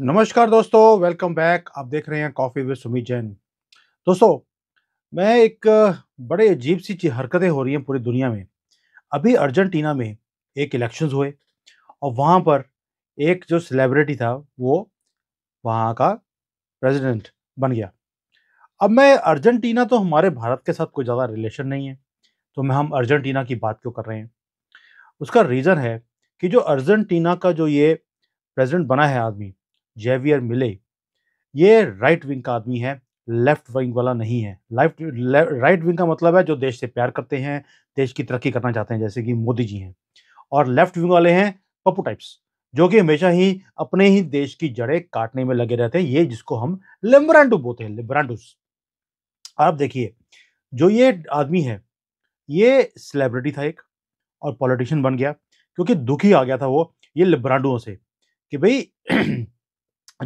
नमस्कार दोस्तों welcome back आप देख रहे हैं कॉफ़ी विद सुमित जैन दोस्तों मैं एक बड़े अजीब सी हरकतें हो रही हैं पूरी दुनिया में अभी अर्जेंटीना में एक इलेक्शंस हुए और वहाँ पर एक जो सेलिब्रिटी था वो वहाँ का प्रेसिडेंट बन गया अब मैं अर्जेंटीना तो हमारे भारत के साथ कोई ज़्यादा रिलेशन नहीं है तो मैं हम अर्जेंटीना की बात क्यों कर रहे हैं उसका रीज़न है कि जो अर्जेंटीना का जो ये प्रेजिडेंट बना है आदमी जेवियर मिले ये राइट विंग का आदमी है लेफ्ट विंग वाला नहीं है लेफ्ट राइट विंग का मतलब है जो देश से प्यार करते हैं देश की तरक्की करना चाहते हैं जैसे कि मोदी जी हैं और लेफ्ट विंग वाले हैं पप्पू टाइप्स जो कि हमेशा ही अपने ही देश की जड़ें काटने में लगे रहते हैं ये जिसको हम लिम्बरांडू बोलते हैं लिम्बरांडूस आप देखिए जो ये आदमी है ये सेलिब्रिटी था एक और पॉलिटिशियन बन गया क्योंकि दुखी आ गया था वो ये लिब्रांडुओं से कि भाई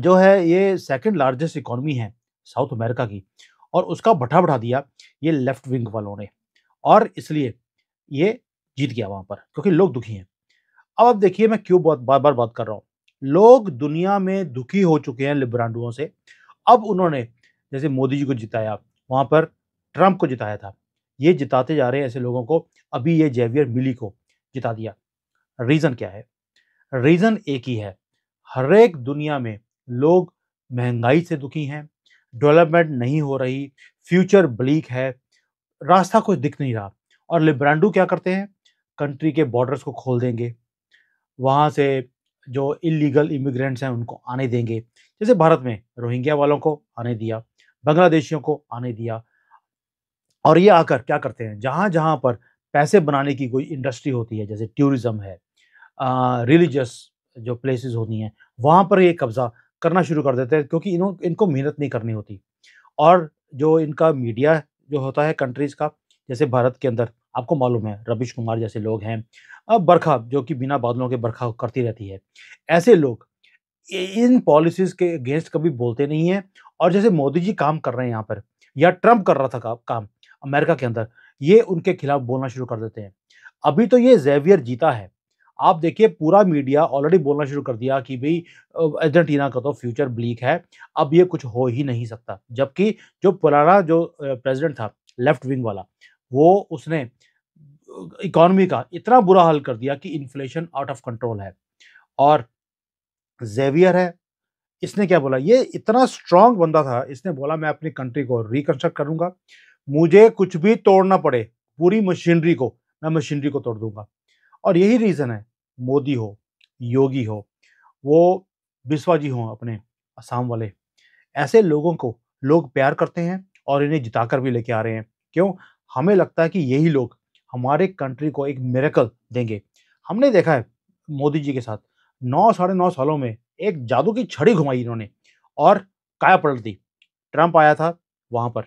जो है ये सेकंड लार्जेस्ट इकोनॉमी है साउथ अमेरिका की और उसका बठा बढ़ा दिया ये लेफ्ट विंग वालों ने और इसलिए ये जीत गया वहाँ पर क्योंकि लोग दुखी हैं अब अब देखिए मैं क्यों बहुत बार बार बात कर रहा हूँ लोग दुनिया में दुखी हो चुके हैं लिब्रांडुओं से अब उन्होंने जैसे मोदी जी को जिताया वहाँ पर ट्रंप को जिताया था ये जिताते जा रहे हैं ऐसे लोगों को अभी ये जेवियर मिली को जिता दिया रीज़न क्या है रीज़न एक ही है हर एक दुनिया में लोग महंगाई से दुखी हैं डेवलपमेंट नहीं हो रही फ्यूचर ब्लीक है रास्ता कुछ दिख नहीं रहा और लिब्रांडू क्या करते हैं कंट्री के बॉर्डर्स को खोल देंगे वहाँ से जो इलीगल इमिग्रेंट्स हैं उनको आने देंगे जैसे भारत में रोहिंग्या वालों को आने दिया बांग्लादेशियों को आने दिया और ये आकर क्या करते हैं जहाँ जहाँ पर पैसे बनाने की कोई इंडस्ट्री होती है जैसे टूरिज़्म है रिलीजस जो प्लेसेस होती हैं वहाँ पर ये कब्ज़ा करना शुरू कर देते हैं क्योंकि इन इनको मेहनत नहीं करनी होती और जो इनका मीडिया जो होता है कंट्रीज़ का जैसे भारत के अंदर आपको मालूम है रविश कुमार जैसे लोग हैं अब बरखा जो कि बिना बादलों के बरखा करती रहती है ऐसे लोग इन पॉलिसीज़ के अगेंस्ट कभी बोलते नहीं हैं और जैसे मोदी जी काम कर रहे हैं यहाँ पर या ट्रंप कर रहा था का, काम अमेरिका के अंदर ये उनके खिलाफ बोलना शुरू कर देते हैं अभी तो ये जेवियर जीता है आप देखिए पूरा मीडिया ऑलरेडी बोलना शुरू कर दिया कि भाई अर्जेंटीना का तो फ्यूचर ब्लीक है अब ये कुछ हो ही नहीं सकता जबकि जो पुराना जो प्रेसिडेंट था लेफ्ट विंग वाला वो उसने इकॉनमी का इतना बुरा हाल कर दिया कि इन्फ्लेशन आउट ऑफ कंट्रोल है और जेवियर है इसने क्या बोला ये इतना स्ट्रांग बंदा था इसने बोला मैं अपनी कंट्री को रिकंस्ट्रक्ट करूंगा मुझे कुछ भी तोड़ना पड़े पूरी मशीनरी को मैं मशीनरी को तोड़ दूंगा और यही रीज़न है मोदी हो योगी हो वो बिस्वा जी हों अपने असम वाले ऐसे लोगों को लोग प्यार करते हैं और इन्हें जिताकर भी लेके आ रहे हैं क्यों हमें लगता है कि यही लोग हमारे कंट्री को एक मेरेकल देंगे हमने देखा है मोदी जी के साथ नौ साढ़े नौ सालों में एक जादू की छड़ी घुमाई इन्होंने और काया पलट दी ट्रंप आया था वहाँ पर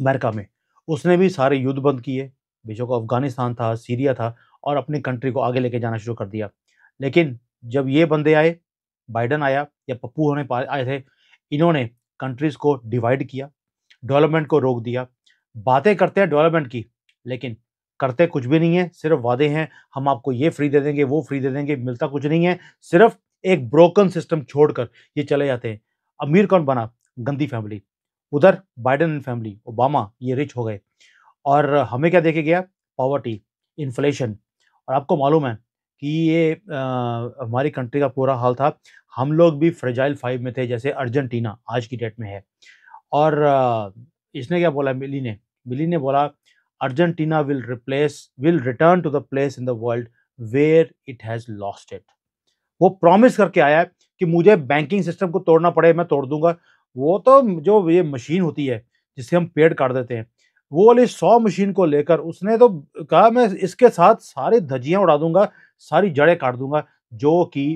अमेरिका में उसने भी सारे युद्ध बंद किए को अफगानिस्तान था सीरिया था और अपनी कंट्री को आगे लेके जाना शुरू कर दिया लेकिन जब ये बंदे आए बाइडन आया या पप्पू होने आए थे इन्होंने कंट्रीज़ को डिवाइड किया डेवलपमेंट को रोक दिया बातें करते हैं डेवलपमेंट की लेकिन करते कुछ भी नहीं है सिर्फ वादे हैं हम आपको ये फ्री दे देंगे वो फ्री दे देंगे मिलता कुछ नहीं है सिर्फ एक ब्रोकन सिस्टम छोड़कर ये चले जाते हैं अमीर कौन बना गंदी फैमिली उधर बाइडन फैमिली ओबामा ये रिच हो गए और हमें क्या देखे गया पॉवर्टी इन्फ्लेशन और आपको मालूम है कि ये आ, हमारी कंट्री का पूरा हाल था हम लोग भी फ्रेजाइल फाइव में थे जैसे अर्जेंटीना आज की डेट में है और आ, इसने क्या बोला मिली ने मिली ने बोला Argentina will replace will return to the place in the world where it has lost it वो प्रॉमिस करके आया है कि मुझे बैंकिंग सिस्टम को तोड़ना पड़े मैं तोड़ दूंगा वो तो जो ये मशीन होती है जिससे हम पेड़ काट देते हैं वो वाली सौ मशीन को लेकर उसने तो कहा मैं इसके साथ सारी धज्जियाँ उड़ा दूंगा सारी जड़ें काट दूंगा जो कि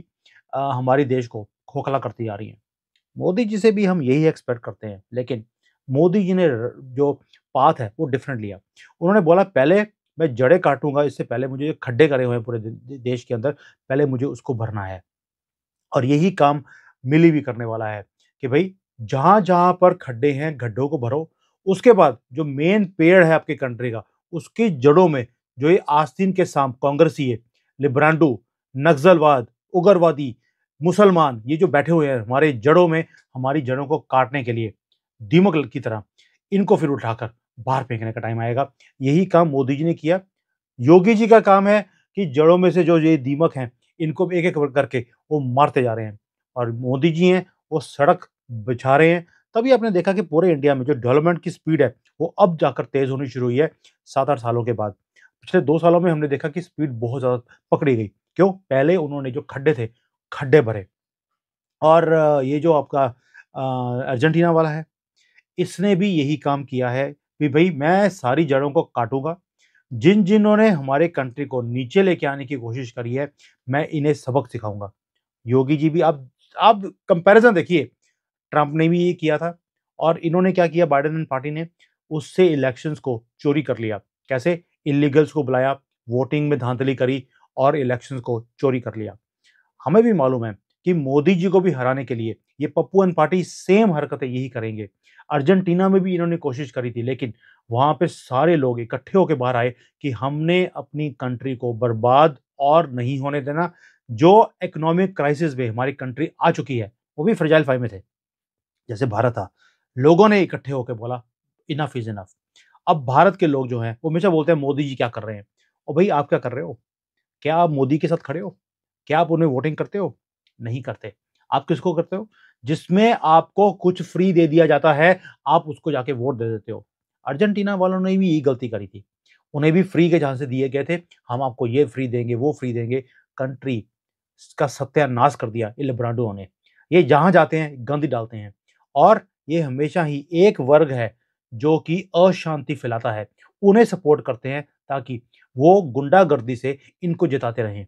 हमारी देश को खोखला करती आ रही हैं मोदी जी से भी हम यही एक्सपेक्ट करते हैं लेकिन मोदी जी ने जो पाथ है वो डिफरेंट लिया उन्होंने बोला पहले मैं जड़ें काटूंगा इससे पहले मुझे खड्डे करे हुए हैं पूरे देश के अंदर पहले मुझे उसको भरना है और यही काम मिली भी करने वाला है कि भाई जहाँ जहाँ पर खड्डे हैं गड्ढों को भरो उसके बाद जो मेन पेड़ है आपके कंट्री का उसकी जड़ों में जो ये आस्तीन के साम कांग्रेसी है लिब्रांडू नक्सलवाद उग्रवादी मुसलमान ये जो बैठे हुए हैं हमारे जड़ों में हमारी जड़ों को काटने के लिए दीमक की तरह इनको फिर उठाकर बाहर फेंकने का टाइम आएगा यही काम मोदी जी ने किया योगी जी का काम है कि जड़ों में से जो ये दीमक हैं इनको एक एक करके वो मारते जा रहे हैं और मोदी जी हैं वो सड़क बिछा रहे हैं तभी आपने देखा कि पूरे इंडिया में जो डेवलपमेंट की स्पीड है वो अब जाकर तेज़ होनी शुरू हुई है सात आठ सालों के बाद पिछले दो सालों में हमने देखा कि स्पीड बहुत ज़्यादा पकड़ी गई क्यों पहले उन्होंने जो खड्डे थे खड्डे भरे और ये जो आपका अर्जेंटीना वाला है इसने भी यही काम किया है कि भाई मैं सारी जड़ों को काटूंगा जिन जिन्होंने हमारे कंट्री को नीचे लेके आने की कोशिश करी है मैं इन्हें सबक सिखाऊंगा योगी जी भी आप आप कंपैरिजन देखिए ट्रंप ने भी ये किया था और इन्होंने क्या किया बाइडन एंड पार्टी ने उससे इलेक्शंस को चोरी कर लिया कैसे इलीगल्स को बुलाया वोटिंग में धांधली करी और इलेक्शंस को चोरी कर लिया हमें भी मालूम है कि मोदी जी को भी हराने के लिए ये पप्पू एंड पार्टी सेम हरकतें यही करेंगे अर्जेंटीना में भी इन्होंने कोशिश करी थी लेकिन वहाँ पे सारे लोग इकट्ठे होकर बाहर आए कि हमने अपनी कंट्री को बर्बाद और नहीं होने देना जो इकोनॉमिक क्राइसिस में हमारी कंट्री आ चुकी है वो भी फ्रजाइल फाइव में थे जैसे भारत था लोगों ने इकट्ठे होकर बोला इनफ इज इनफ अब भारत के लोग जो हैं वो हमेशा बोलते हैं मोदी जी क्या कर रहे हैं और भाई आप क्या कर रहे हो क्या आप मोदी के साथ खड़े हो क्या आप उन्हें वोटिंग करते हो नहीं करते आप किसको करते हो जिसमें आपको कुछ फ्री दे दिया जाता है आप उसको जाके वोट दे देते हो अर्जेंटीना वालों ने भी यही गलती करी थी उन्हें भी फ्री के से दिए गए थे हम आपको ये फ्री देंगे वो फ्री देंगे कंट्री का सत्यानाश कर दिया इलेब्रांडो ने ये जहां जाते हैं गंद डालते हैं और ये हमेशा ही एक वर्ग है जो कि अशांति फैलाता है उन्हें सपोर्ट करते हैं ताकि वो गुंडागर्दी से इनको जिताते रहें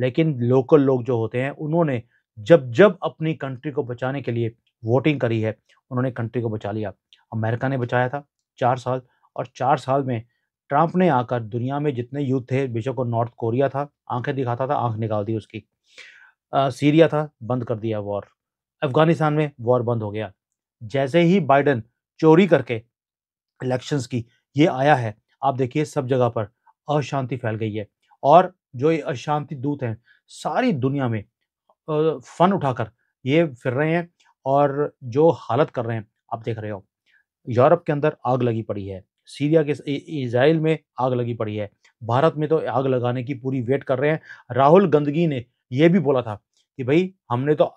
लेकिन लोकल लोग जो होते हैं उन्होंने जब जब अपनी कंट्री को बचाने के लिए वोटिंग करी है उन्होंने कंट्री को बचा लिया अमेरिका ने बचाया था चार साल और चार साल में ट्रंप ने आकर दुनिया में जितने युद्ध थे बेशक नॉर्थ कोरिया था आंखें दिखाता था आंख निकाल दी उसकी आ, सीरिया था बंद कर दिया वॉर अफगानिस्तान में वॉर बंद हो गया जैसे ही बाइडन चोरी करके इलेक्शंस की ये आया है आप देखिए सब जगह पर अशांति फैल गई है और जो ये अशांति दूत हैं सारी दुनिया में फन उठाकर ये फिर रहे हैं और जो हालत कर रहे हैं आप देख रहे हो यूरोप के अंदर आग लगी पड़ी है सीरिया के इसराइल में आग लगी पड़ी है भारत में तो आग लगाने की पूरी वेट कर रहे हैं राहुल गंदगी ने यह भी बोला था कि भाई हमने तो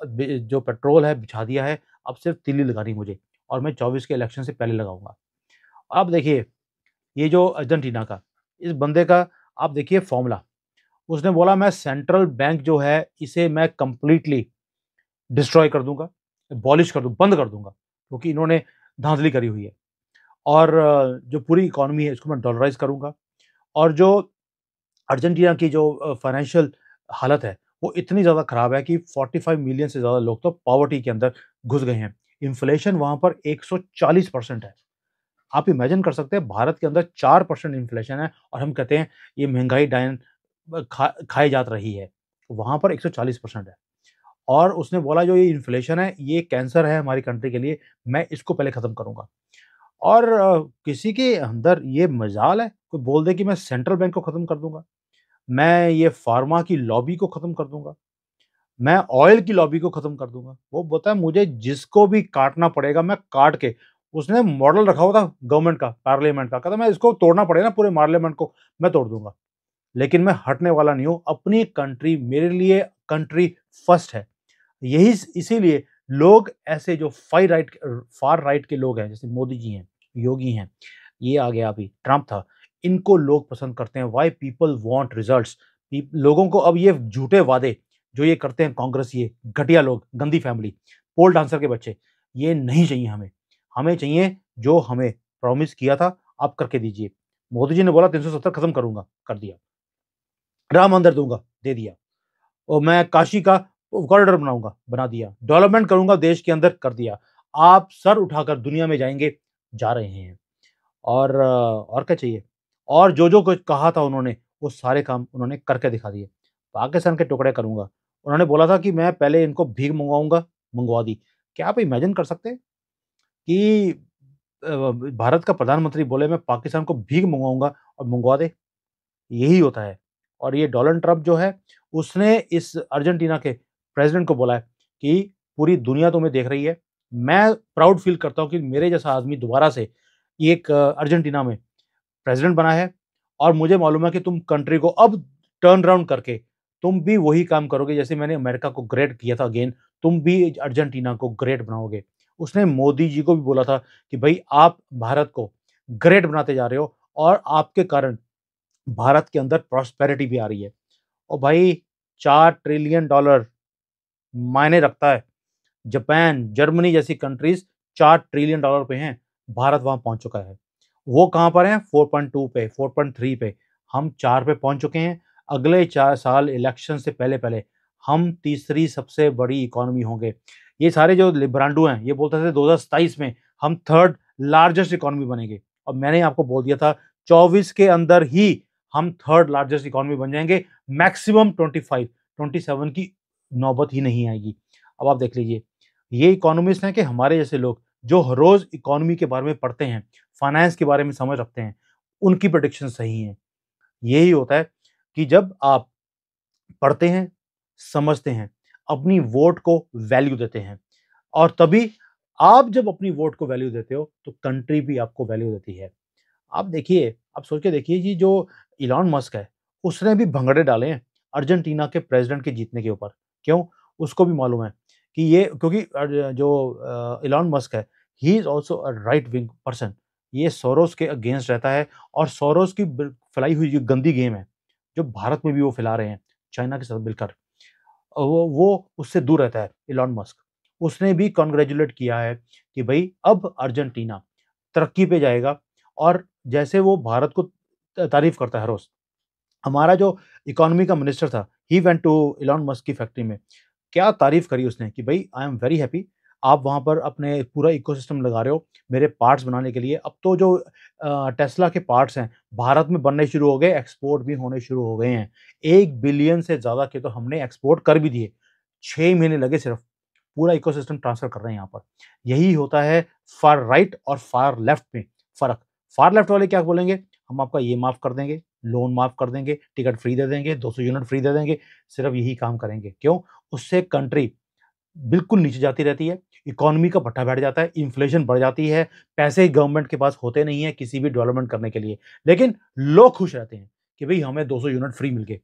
जो पेट्रोल है बिछा दिया है अब सिर्फ तिल्ली लगानी मुझे और मैं चौबीस के इलेक्शन से पहले लगाऊंगा अब देखिए ये जो अर्जेंटीना का इस बंदे का आप देखिए फॉर्मूला उसने बोला मैं सेंट्रल बैंक जो है इसे मैं कंप्लीटली डिस्ट्रॉय कर दूंगा बॉलिश कर दूँ बंद कर दूंगा क्योंकि तो इन्होंने धांधली करी हुई है और जो पूरी इकोनॉमी है इसको मैं डॉलराइज करूँगा और जो अर्जेंटीना की जो फाइनेंशियल हालत है वो इतनी ज़्यादा ख़राब है कि 45 मिलियन से ज़्यादा लोग तो पॉवर्टी के अंदर घुस गए हैं इन्फ्लेशन वहाँ पर 140 परसेंट है आप इमेजिन कर सकते हैं भारत के अंदर चार परसेंट इन्फ्लेशन है और हम कहते हैं ये महंगाई डायन खा खाई जा रही है वहाँ पर 140 परसेंट है और उसने बोला जो ये इन्फ्लेशन है ये कैंसर है हमारी कंट्री के लिए मैं इसको पहले ख़त्म करूँगा और किसी के अंदर ये मजाल है कोई बोल दे कि मैं सेंट्रल बैंक को ख़त्म कर दूंगा मैं ये फार्मा की लॉबी को ख़त्म कर दूंगा मैं ऑयल की लॉबी को ख़त्म कर दूंगा वो बोलता है मुझे जिसको भी काटना पड़ेगा मैं काट के उसने मॉडल रखा हुआ था गवर्नमेंट का पार्लियामेंट का कहता मैं इसको तोड़ना पड़ेगा ना पूरे पार्लियामेंट को मैं तोड़ दूंगा लेकिन मैं हटने वाला नहीं हूँ अपनी कंट्री मेरे लिए कंट्री फर्स्ट है यही इसीलिए लोग ऐसे जो फार राइट फार राइट के लोग हैं जैसे मोदी जी हैं योगी हैं ये आ गया अभी ट्रंप था इनको लोग पसंद करते हैं वाई पीपल वॉन्ट रिजल्ट लोगों को अब ये झूठे वादे जो ये करते हैं कांग्रेस ये घटिया लोग गंदी फैमिली पोल डांसर के बच्चे ये नहीं चाहिए हमें हमें चाहिए जो हमें प्रॉमिस किया था आप करके दीजिए मोदी जी ने बोला 370 खत्म करूंगा कर दिया राम मंदिर दूंगा दे दिया और मैं काशी का कॉरिडोर बनाऊंगा बना दिया डेवलपमेंट करूंगा देश के अंदर कर दिया आप सर उठाकर दुनिया में जाएंगे जा रहे हैं और और क्या चाहिए और जो जो कुछ कहा था उन्होंने वो सारे काम उन्होंने करके दिखा दिए पाकिस्तान के टुकड़े करूँगा उन्होंने बोला था कि मैं पहले इनको भीख मंगवाऊँगा मंगवा दी क्या आप इमेजिन कर सकते कि भारत का प्रधानमंत्री बोले मैं पाकिस्तान को भीख मंगवाऊँगा और मंगवा दे यही होता है और ये डोनाल्ड ट्रंप जो है उसने इस अर्जेंटीना के प्रेसिडेंट को बोला है कि पूरी दुनिया तुम्हें देख रही है मैं प्राउड फील करता हूँ कि मेरे जैसा आदमी दोबारा से एक अर्जेंटीना में प्रेसिडेंट बना है और मुझे मालूम है कि तुम कंट्री को अब टर्न राउंड करके तुम भी वही काम करोगे जैसे मैंने अमेरिका को ग्रेट किया था अगेन तुम भी अर्जेंटीना को ग्रेट बनाओगे उसने मोदी जी को भी बोला था कि भाई आप भारत को ग्रेट बनाते जा रहे हो और आपके कारण भारत के अंदर प्रॉस्पेरिटी भी आ रही है और भाई चार ट्रिलियन डॉलर मायने रखता है जापान जर्मनी जैसी कंट्रीज चार ट्रिलियन डॉलर पे हैं भारत वहां पहुंच चुका है वो कहाँ पर हैं 4.2 पे 4.3 पे हम चार पे पहुंच चुके हैं अगले चार साल इलेक्शन से पहले पहले हम तीसरी सबसे बड़ी इकोनॉमी होंगे ये सारे जो ब्रांडू हैं ये बोलते थे दो में हम थर्ड लार्जेस्ट इकोनॉमी बनेंगे और मैंने आपको बोल दिया था चौबीस के अंदर ही हम थर्ड लार्जेस्ट इकोनॉमी बन जाएंगे मैक्सिमम 25 27 की नौबत ही नहीं आएगी अब आप देख लीजिए ये इकोनॉमिस्ट हैं कि हमारे जैसे लोग जो रोज इकोनॉमी के बारे में पढ़ते हैं फाइनेंस के बारे में समझ रखते हैं उनकी प्रोडिक्शन सही है यही होता है कि जब आप पढ़ते हैं समझते हैं अपनी वोट को वैल्यू देते हैं और तभी आप जब अपनी वोट को वैल्यू देते हो तो कंट्री भी आपको वैल्यू देती है आप देखिए आप सोच के देखिए जी जो इलॉन मस्क है उसने भी भंगड़े डाले हैं अर्जेंटीना के प्रेसिडेंट के जीतने के ऊपर क्यों उसको भी मालूम है कि ये क्योंकि जो इलॉन मस्क है he is also a right wing person ये सोरोस के अगेंस्ट रहता है और सोरोस की फैलाई हुई जो गंदी गेम है जो भारत में भी वो फैला रहे हैं चाइना के साथ मिलकर वो वो उससे दूर रहता है इलॉन मस्क उसने भी कॉन्ग्रेचुलेट किया है कि भाई अब अर्जेंटीना तरक्की पे जाएगा और जैसे वो भारत को तारीफ करता है हर रोज़ हमारा जो इकोनॉमी का मिनिस्टर था he went to Elon Musk की फैक्ट्री में क्या तारीफ करी उसने कि भाई आई एम वेरी हैप्पी आप वहाँ पर अपने पूरा इकोसिस्टम लगा रहे हो मेरे पार्ट्स बनाने के लिए अब तो जो टेस्ला के पार्ट्स हैं भारत में बनने शुरू हो गए एक्सपोर्ट भी होने शुरू हो गए हैं एक बिलियन से ज़्यादा के तो हमने एक्सपोर्ट कर भी दिए छः महीने लगे सिर्फ पूरा इकोसिस्टम ट्रांसफ़र कर रहे हैं यहाँ पर यही होता है फार राइट और फार लेफ्ट में फ़र्क फार लेफ्ट वाले क्या बोलेंगे हम आपका ये माफ़ कर देंगे लोन माफ़ कर देंगे टिकट फ्री दे देंगे 200 यूनिट फ्री दे देंगे सिर्फ यही काम करेंगे क्यों उससे कंट्री बिल्कुल नीचे जाती रहती है इकोनॉमी का भट्टा बैठ जाता है इन्फ्लेशन बढ़ जाती है पैसे गवर्नमेंट के पास होते नहीं है किसी भी डेवलपमेंट करने के लिए लेकिन लोग खुश रहते हैं कि भाई हमें 200 यूनिट फ्री मिल गए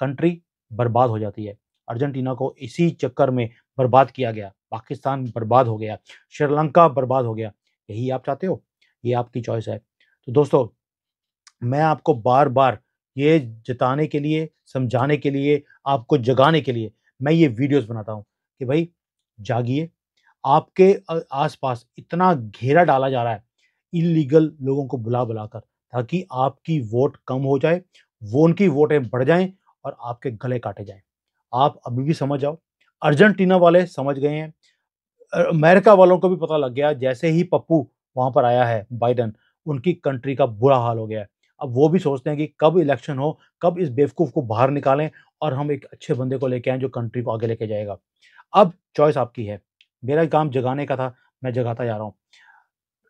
कंट्री बर्बाद हो जाती है अर्जेंटीना को इसी चक्कर में बर्बाद किया गया पाकिस्तान बर्बाद हो गया श्रीलंका बर्बाद हो गया यही आप चाहते हो ये आपकी चॉइस है तो दोस्तों मैं आपको बार बार ये जताने के लिए समझाने के लिए आपको जगाने के लिए मैं ये वीडियोस बनाता हूँ कि भाई जागिए आपके आसपास इतना घेरा डाला जा रहा है इलीगल लोगों को बुला बुला कर ताकि आपकी वोट कम हो जाए वो उनकी वोटें बढ़ जाएं और आपके गले काटे जाएं आप अभी भी समझ जाओ अर्जेंटीना वाले समझ गए हैं अमेरिका वालों को भी पता लग गया जैसे ही पप्पू वहाँ पर आया है बाइडन उनकी कंट्री का बुरा हाल हो गया है अब वो भी सोचते हैं कि कब इलेक्शन हो कब इस बेवकूफ़ को बाहर निकालें और हम एक अच्छे बंदे को लेके आए जो कंट्री को आगे लेके जाएगा अब चॉइस आपकी है मेरा काम जगाने का था मैं जगाता जा रहा हूँ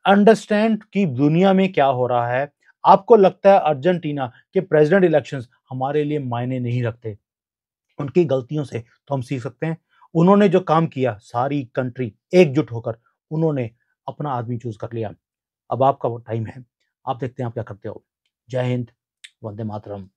अंडरस्टैंड कि दुनिया में क्या हो रहा है आपको लगता है अर्जेंटीना के प्रेसिडेंट इलेक्शंस हमारे लिए मायने नहीं रखते उनकी गलतियों से तो हम सीख सकते हैं उन्होंने जो काम किया सारी कंट्री एकजुट होकर उन्होंने अपना आदमी चूज कर लिया अब आपका वो टाइम है आप देखते हैं आप क्या करते हो जय हिंद वंदे मातरम